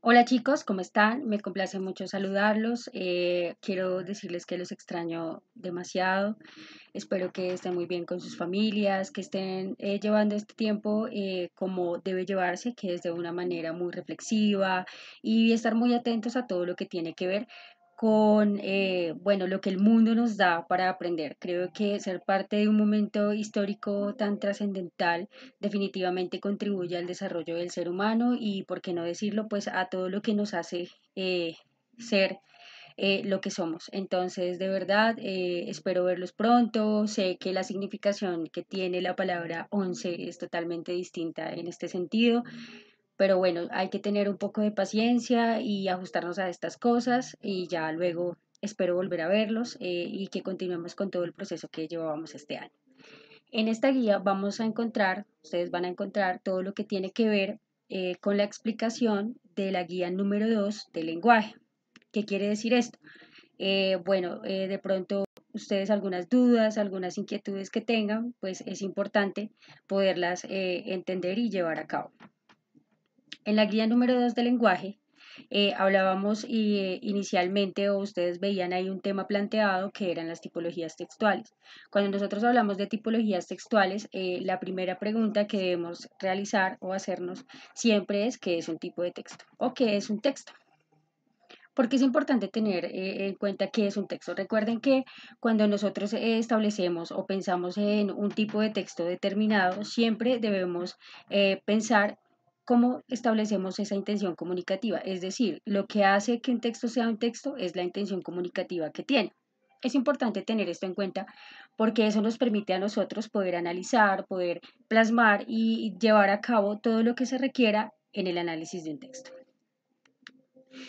Hola chicos, ¿cómo están? Me complace mucho saludarlos. Eh, quiero decirles que los extraño demasiado. Espero que estén muy bien con sus familias, que estén eh, llevando este tiempo eh, como debe llevarse, que es de una manera muy reflexiva y estar muy atentos a todo lo que tiene que ver con eh, bueno, lo que el mundo nos da para aprender. Creo que ser parte de un momento histórico tan trascendental definitivamente contribuye al desarrollo del ser humano y, por qué no decirlo, pues a todo lo que nos hace eh, ser. Eh, lo que somos. Entonces, de verdad, espero verlos pronto. Sé que la significación que tiene la palabra once es totalmente distinta en este sentido. Pero bueno, hay que tener un poco de paciencia y ajustarnos a estas cosas y ya luego espero volver a verlos eh, y que continuemos con todo el proceso que llevábamos este año. En esta guía vamos a encontrar, ustedes van a encontrar todo lo que tiene que ver eh, con la explicación de la guía número 2 del lenguaje. ¿Qué quiere decir esto? Eh, bueno, de pronto ustedes algunas dudas, algunas inquietudes que tengan, pues es importante poderlas entender y llevar a cabo. En la guía número 2 del lenguaje eh, hablábamos eh, inicialmente o ustedes veían ahí un tema planteado que eran las tipologías textuales. Cuando nosotros hablamos de tipologías textuales, eh, la primera pregunta que debemos realizar o hacernos siempre es qué es un tipo de texto o qué es un texto. Porque es importante tener en cuenta qué es un texto. Recuerden que cuando nosotros establecemos o pensamos en un tipo de texto determinado, siempre debemos pensar cómo establecemos esa intención comunicativa. Es decir, lo que hace que un texto sea un texto es la intención comunicativa que tiene. Es importante tener esto en cuenta porque eso nos permite a nosotros poder analizar, poder plasmar y llevar a cabo todo lo que se requiera en el análisis de un texto.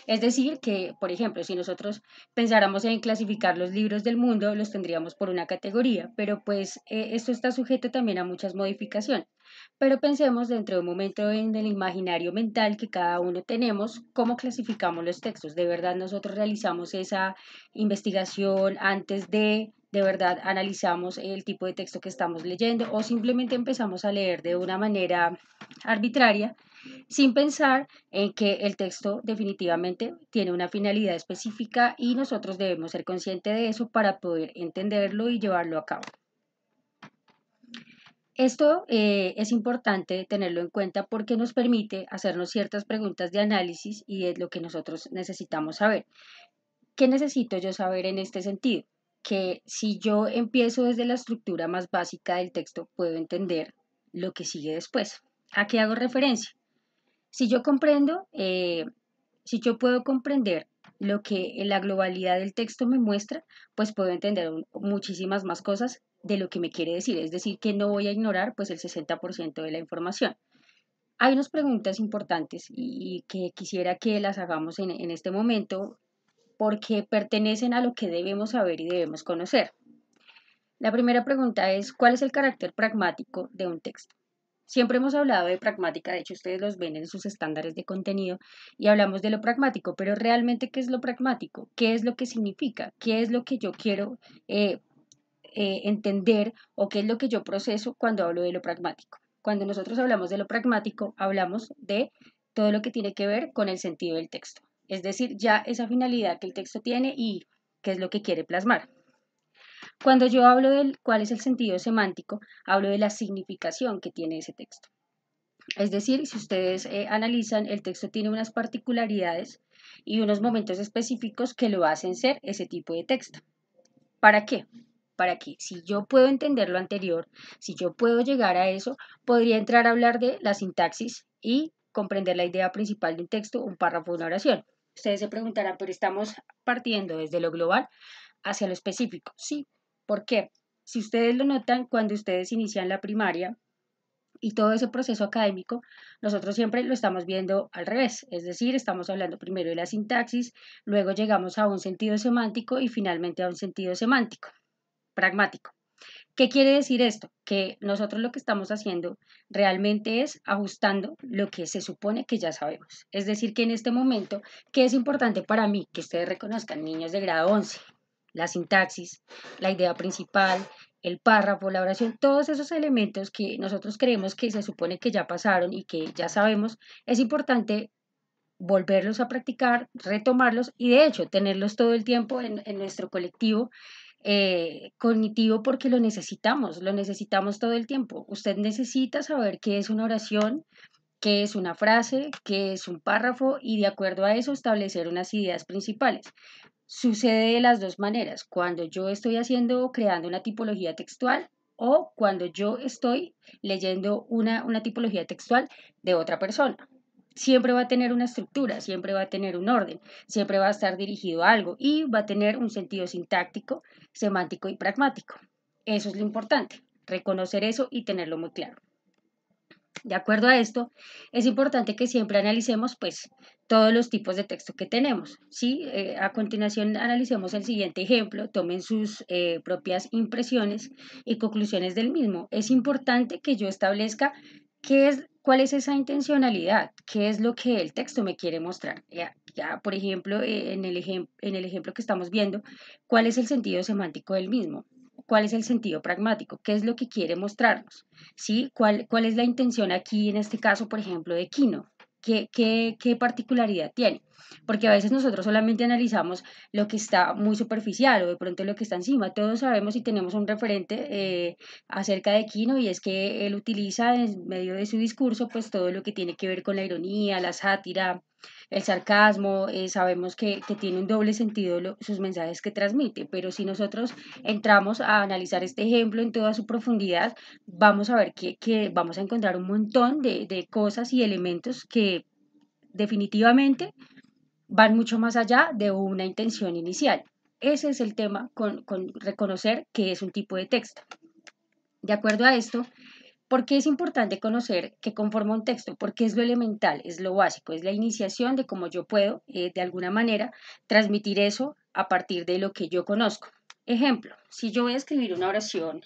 Es decir, que, por ejemplo, si nosotros pensáramos en clasificar los libros del mundo, los tendríamos por una categoría, pero pues eh, esto está sujeto también a muchas modificaciones. Pero pensemos dentro de un momento en el imaginario mental que cada uno tenemos, cómo clasificamos los textos. De verdad, nosotros realizamos esa investigación antes de de verdad analizamos el tipo de texto que estamos leyendo o simplemente empezamos a leer de una manera arbitraria sin pensar en que el texto definitivamente tiene una finalidad específica y nosotros debemos ser conscientes de eso para poder entenderlo y llevarlo a cabo. Esto eh, es importante tenerlo en cuenta porque nos permite hacernos ciertas preguntas de análisis y es lo que nosotros necesitamos saber. ¿Qué necesito yo saber en este sentido? que si yo empiezo desde la estructura más básica del texto, puedo entender lo que sigue después. ¿A qué hago referencia? Si yo comprendo, eh, si yo puedo comprender lo que la globalidad del texto me muestra, pues puedo entender muchísimas más cosas de lo que me quiere decir. Es decir, que no voy a ignorar pues el 60% de la información. Hay unas preguntas importantes y, que quisiera que las hagamos en este momento porque pertenecen a lo que debemos saber y debemos conocer. La primera pregunta es, ¿cuál es el carácter pragmático de un texto? Siempre hemos hablado de pragmática, de hecho ustedes los ven en sus estándares de contenido y hablamos de lo pragmático, pero realmente ¿qué es lo pragmático? ¿Qué es lo que significa? ¿Qué es lo que yo quiero eh, eh, entender o qué es lo que yo proceso cuando hablo de lo pragmático? Cuando nosotros hablamos de lo pragmático, hablamos de todo lo que tiene que ver con el sentido del texto, es decir, ya esa finalidad que el texto tiene y qué es lo que quiere plasmar. Cuando yo hablo del cuál es el sentido semántico, hablo de la significación que tiene ese texto. Es decir, si ustedes eh, analizan, el texto tiene unas particularidades y unos momentos específicos que lo hacen ser ese tipo de texto. ¿Para qué? Para que si yo puedo entender lo anterior, si yo puedo llegar a eso, podría entrar a hablar de la sintaxis y comprender la idea principal de un texto, un párrafo, una oración. Ustedes se preguntarán, pero estamos partiendo desde lo global hacia lo específico. Sí, porque Si ustedes lo notan, cuando ustedes inician la primaria y todo ese proceso académico, nosotros siempre lo estamos viendo al revés, es decir, estamos hablando primero de la sintaxis, luego llegamos a un sentido semántico y finalmente a un sentido semántico, pragmático. ¿Qué quiere decir esto? Que nosotros lo que estamos haciendo realmente es ajustando lo que se supone que ya sabemos. Es decir, que en este momento, que es importante para mí? Que ustedes reconozcan niños de grado 11, la sintaxis, la idea principal, el párrafo, la oración, todos esos elementos que nosotros creemos que se supone que ya pasaron y que ya sabemos, es importante volverlos a practicar, retomarlos y de hecho tenerlos todo el tiempo en, nuestro colectivo eh, cognitivo porque lo necesitamos, lo necesitamos todo el tiempo. Usted necesita saber qué es una oración, qué es una frase, qué es un párrafo y de acuerdo a eso establecer unas ideas principales. Sucede de las dos maneras, cuando yo estoy haciendo o creando una tipología textual o cuando yo estoy leyendo una, una tipología textual de otra persona. Siempre va a tener una estructura, siempre va a tener un orden, siempre va a estar dirigido a algo y va a tener un sentido sintáctico, semántico y pragmático. Eso es lo importante, reconocer eso y tenerlo muy claro. De acuerdo a esto, es importante que siempre analicemos pues todos los tipos de texto que tenemos. ¿sí? Eh, a continuación analicemos el siguiente ejemplo, tomen sus eh, propias impresiones y conclusiones del mismo. Es importante que yo establezca qué es, cuál es esa intencionalidad, qué es lo que el texto me quiere mostrar. Ya, por ejemplo, eh, en el, en el ejemplo que estamos viendo, cuál es el sentido semántico del mismo cuál es el sentido pragmático, qué es lo que quiere mostrarnos, ¿sí? ¿Cuál, cuál es la intención aquí, en este caso, por ejemplo, de Kino? qué, qué, qué particularidad tiene porque a veces nosotros solamente analizamos lo que está muy superficial o de pronto lo que está encima. Todos sabemos y tenemos un referente eh, acerca de Quino y es que él utiliza en medio de su discurso pues todo lo que tiene que ver con la ironía, la sátira, el sarcasmo, eh, sabemos que, tiene un doble sentido sus mensajes que transmite, pero si nosotros entramos a analizar este ejemplo en toda su profundidad, vamos a ver que, vamos a encontrar un montón de, cosas y elementos que definitivamente van mucho más allá de una intención inicial. Ese es el tema con reconocer que es un tipo de texto. De acuerdo a esto, ¿Por qué es importante conocer qué conforma un texto? Porque es lo elemental, es lo básico, es la iniciación de cómo yo puedo, eh, de alguna manera, transmitir eso a partir de lo que yo conozco. Ejemplo, si yo voy a escribir una oración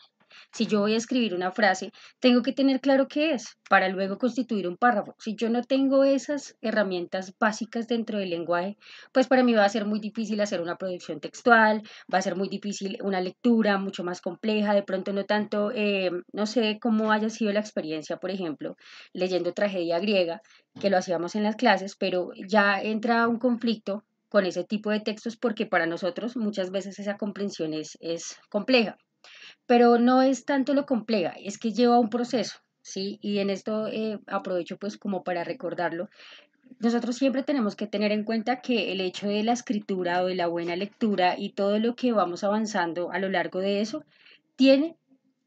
si yo voy a escribir una frase, tengo que tener claro qué es para luego constituir un párrafo. Si yo no tengo esas herramientas básicas dentro del lenguaje, pues para mí va a ser muy difícil hacer una producción textual, va a ser muy difícil una lectura mucho más compleja, de pronto no tanto, eh, no sé cómo haya sido la experiencia, por ejemplo, leyendo tragedia griega, que lo hacíamos en las clases, pero ya entra un conflicto con ese tipo de textos porque para nosotros muchas veces esa comprensión es compleja pero no es tanto lo compleja, es que lleva un proceso, ¿sí? Y en esto eh, aprovecho pues como para recordarlo. Nosotros siempre tenemos que tener en cuenta que el hecho de la escritura o de la buena lectura y todo lo que vamos avanzando a lo largo de eso tiene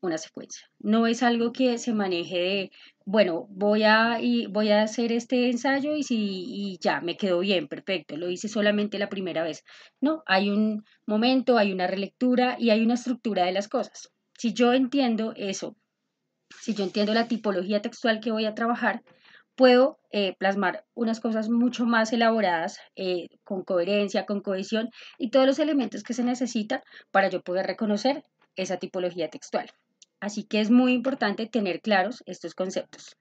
una secuencia. No es algo que se maneje de bueno, voy a, y voy a hacer este ensayo y, si, ya, me quedó bien, perfecto, lo hice solamente la primera vez. No, hay un momento, hay una relectura y hay una estructura de las cosas. Si yo entiendo eso, si yo entiendo la tipología textual que voy a trabajar, puedo eh, plasmar unas cosas mucho más elaboradas, eh, con coherencia, con cohesión y todos los elementos que se necesitan para yo poder reconocer esa tipología textual. Así que es muy importante tener claros estos conceptos.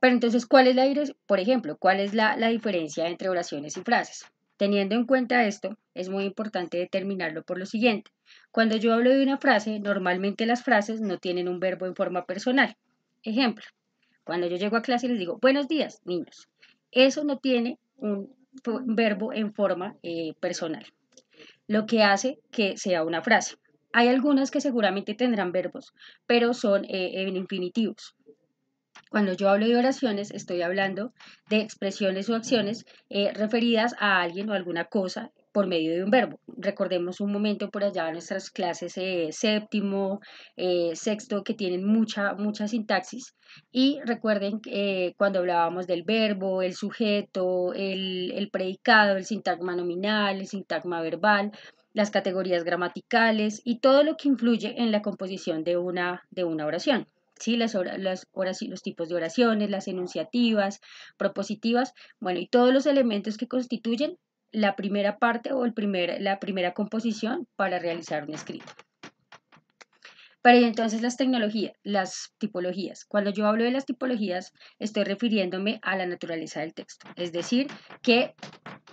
Pero entonces, ¿cuál es la, por ejemplo, cuál es la, diferencia entre oraciones y frases? Teniendo en cuenta esto, es muy importante determinarlo por lo siguiente. Cuando yo hablo de una frase, normalmente las frases no tienen un verbo en forma personal. Ejemplo, cuando yo llego a clase les digo, buenos días, niños. Eso no tiene un verbo en forma eh, personal, lo que hace que sea una frase. Hay algunas que seguramente tendrán verbos, pero son eh, en infinitivos. Cuando yo hablo de oraciones, estoy hablando de expresiones o acciones eh, referidas a alguien o alguna cosa por medio de un verbo. Recordemos un momento por allá nuestras clases eh, séptimo, sexto, que tienen mucha, mucha sintaxis. Y recuerden que cuando hablábamos del verbo, el sujeto, el predicado, el sintagma nominal, el sintagma verbal, las categorías gramaticales y todo lo que influye en la composición de una, de una oración. ¿sí? Las, las los tipos de oraciones, las enunciativas, propositivas, bueno, y todos los elementos que constituyen la primera parte o el primer, la primera composición para realizar un escrito. Para entonces las tecnologías, las tipologías. Cuando yo hablo de las tipologías, estoy refiriéndome a la naturaleza del texto. Es decir, que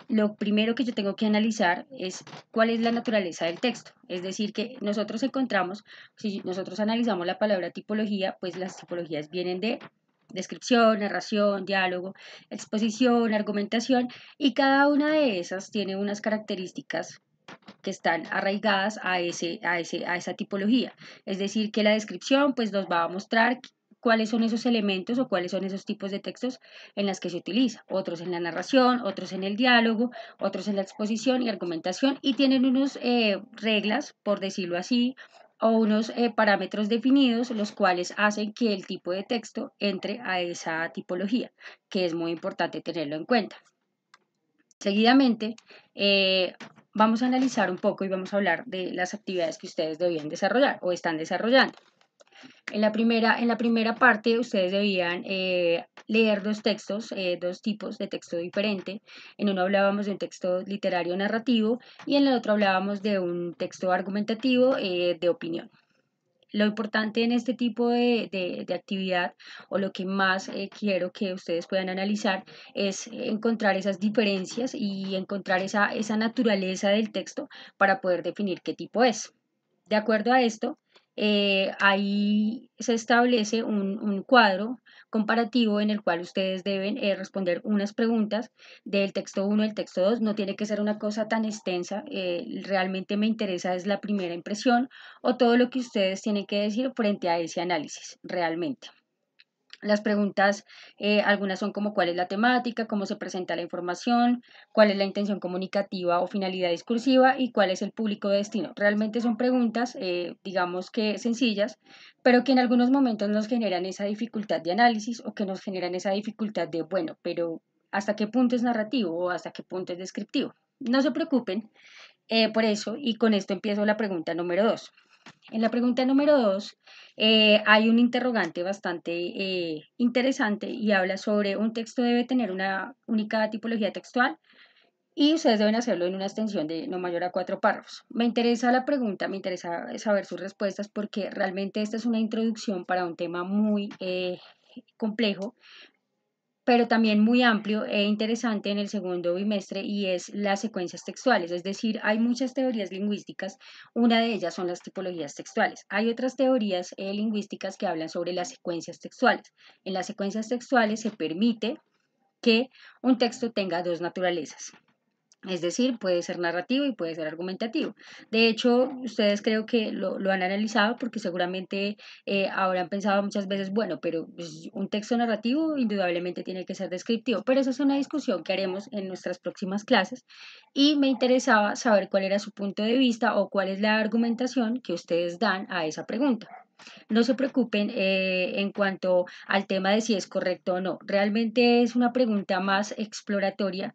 lo primero que yo tengo que analizar es cuál es la naturaleza del texto. Es decir, que nosotros encontramos, si nosotros analizamos la palabra tipología, pues las tipologías vienen de descripción, narración, diálogo, exposición, argumentación, y cada una de esas tiene unas características que están arraigadas a, ese, a, a esa tipología. Es decir, que la descripción pues, nos va a mostrar cuáles son esos elementos o cuáles son esos tipos de textos en las que se utiliza. Otros en la narración, otros en el diálogo, otros en la exposición y argumentación y tienen unas eh, reglas, por decirlo así, o unos eh, parámetros definidos, los cuales hacen que el tipo de texto entre a esa tipología, que es muy importante tenerlo en cuenta. Seguidamente, eh, vamos a analizar un poco y vamos a hablar de las actividades que ustedes debían desarrollar o están desarrollando. En la primera, en la primera parte ustedes debían eh, leer dos textos, eh, dos tipos de texto diferente. En uno hablábamos de un texto literario narrativo y en el otro hablábamos de un texto argumentativo eh, de opinión lo importante en este tipo de, actividad o lo que más eh, quiero que ustedes puedan analizar es encontrar esas diferencias y encontrar esa, esa naturaleza del texto para poder definir qué tipo es. De acuerdo a esto, eh, ahí se establece un, cuadro comparativo en el cual ustedes deben eh, responder unas preguntas del texto 1 el texto 2. No tiene que ser una cosa tan extensa. Eh, realmente me interesa es la primera impresión o todo lo que ustedes tienen que decir frente a ese análisis, realmente. Las preguntas, eh, algunas son como cuál es la temática, cómo se presenta la información, cuál es la intención comunicativa o finalidad discursiva y cuál es el público de destino. Realmente son preguntas, eh, digamos que sencillas, pero que en algunos momentos nos generan esa dificultad de análisis o que nos generan esa dificultad de, bueno, pero ¿hasta qué punto es narrativo o hasta qué punto es descriptivo? No se preocupen eh, por eso y con esto empiezo la pregunta número dos. En la pregunta número dos eh, hay un interrogante bastante eh, interesante y habla sobre un texto debe tener una única tipología textual y ustedes deben hacerlo en una extensión de no mayor a cuatro párrafos. Me interesa la pregunta, me interesa saber sus respuestas porque realmente esta es una introducción para un tema muy eh, complejo, pero también muy amplio e interesante en el segundo bimestre y es las secuencias textuales, es decir, hay muchas teorías lingüísticas, una de ellas son las tipologías textuales. Hay otras teorías eh, lingüísticas que hablan sobre las secuencias textuales. En las secuencias textuales se permite que un texto tenga dos naturalezas, es decir, puede ser narrativo y puede ser argumentativo. De hecho, ustedes creo que lo, han analizado porque seguramente eh, habrán pensado muchas veces, bueno, pero un texto narrativo indudablemente tiene que ser descriptivo, pero esa es una discusión que haremos en nuestras próximas clases y me interesaba saber cuál era su punto de vista o cuál es la argumentación que ustedes dan a esa pregunta. No se preocupen eh, en cuanto al tema de si es correcto o no. Realmente es una pregunta más exploratoria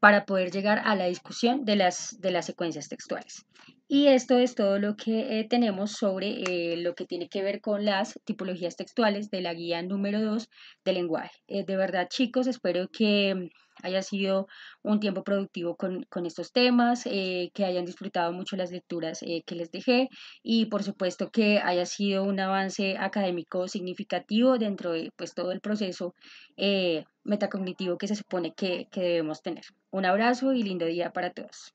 para poder llegar a la discusión de las, de las secuencias textuales. Y esto es todo lo que eh, tenemos sobre eh, lo que tiene que ver con las tipologías textuales de la guía número 2 del lenguaje. de verdad, chicos, espero que haya sido un tiempo productivo con, estos temas, eh, que hayan disfrutado mucho las lecturas eh, que les dejé y por supuesto que haya sido un avance académico significativo dentro de pues, todo el proceso eh, metacognitivo que se supone que, que debemos tener. Un abrazo y lindo día para todos.